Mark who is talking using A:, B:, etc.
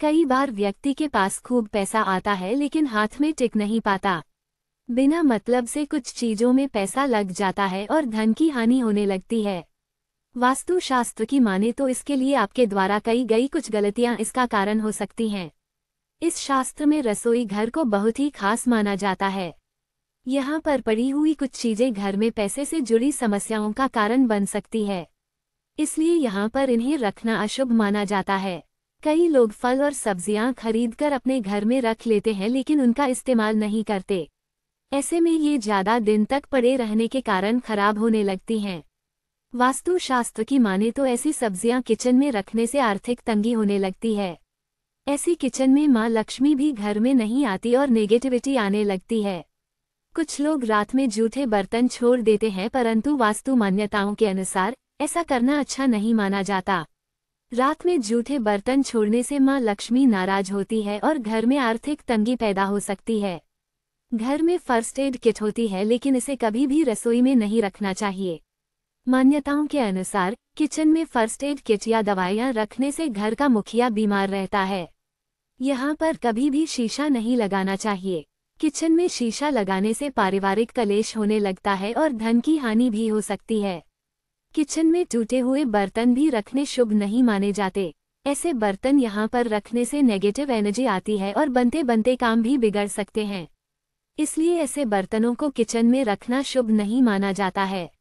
A: कई बार व्यक्ति के पास खूब पैसा आता है लेकिन हाथ में टिक नहीं पाता बिना मतलब से कुछ चीजों में पैसा लग जाता है और धन की हानि होने लगती है वास्तुशास्त्र की माने तो इसके लिए आपके द्वारा कई गई कुछ गलतियां इसका कारण हो सकती हैं इस शास्त्र में रसोई घर को बहुत ही खास माना जाता है यहाँ पर पड़ी हुई कुछ चीज़ें घर में पैसे से जुड़ी समस्याओं का कारण बन सकती है इसलिए यहाँ पर इन्हें रखना अशुभ माना जाता है कई लोग फल और सब्जियां खरीदकर अपने घर में रख लेते हैं लेकिन उनका इस्तेमाल नहीं करते ऐसे में ये ज़्यादा दिन तक पड़े रहने के कारण खराब होने लगती हैं वास्तुशास्त्र की माने तो ऐसी सब्जियां किचन में रखने से आर्थिक तंगी होने लगती है ऐसी किचन में माँ लक्ष्मी भी घर में नहीं आती और नेगेटिविटी आने लगती है कुछ लोग रात में जूठे बर्तन छोड़ देते हैं परंतु वास्तु मान्यताओं के अनुसार ऐसा करना अच्छा नहीं माना जाता रात में जूठे बर्तन छोड़ने से मां लक्ष्मी नाराज होती है और घर में आर्थिक तंगी पैदा हो सकती है घर में फर्स्ट एड किट होती है लेकिन इसे कभी भी रसोई में नहीं रखना चाहिए मान्यताओं के अनुसार किचन में फर्स्ट एड किट या दवाइयाँ रखने से घर का मुखिया बीमार रहता है यहाँ पर कभी भी शीशा नहीं लगाना चाहिए किचन में शीशा लगाने से पारिवारिक कलेश होने लगता है और धन की हानि भी हो सकती है किचन में टूटे हुए बर्तन भी रखने शुभ नहीं माने जाते ऐसे बर्तन यहाँ पर रखने से नेगेटिव एनर्जी आती है और बनते बनते काम भी बिगड़ सकते हैं इसलिए ऐसे बर्तनों को किचन में रखना शुभ नहीं माना जाता है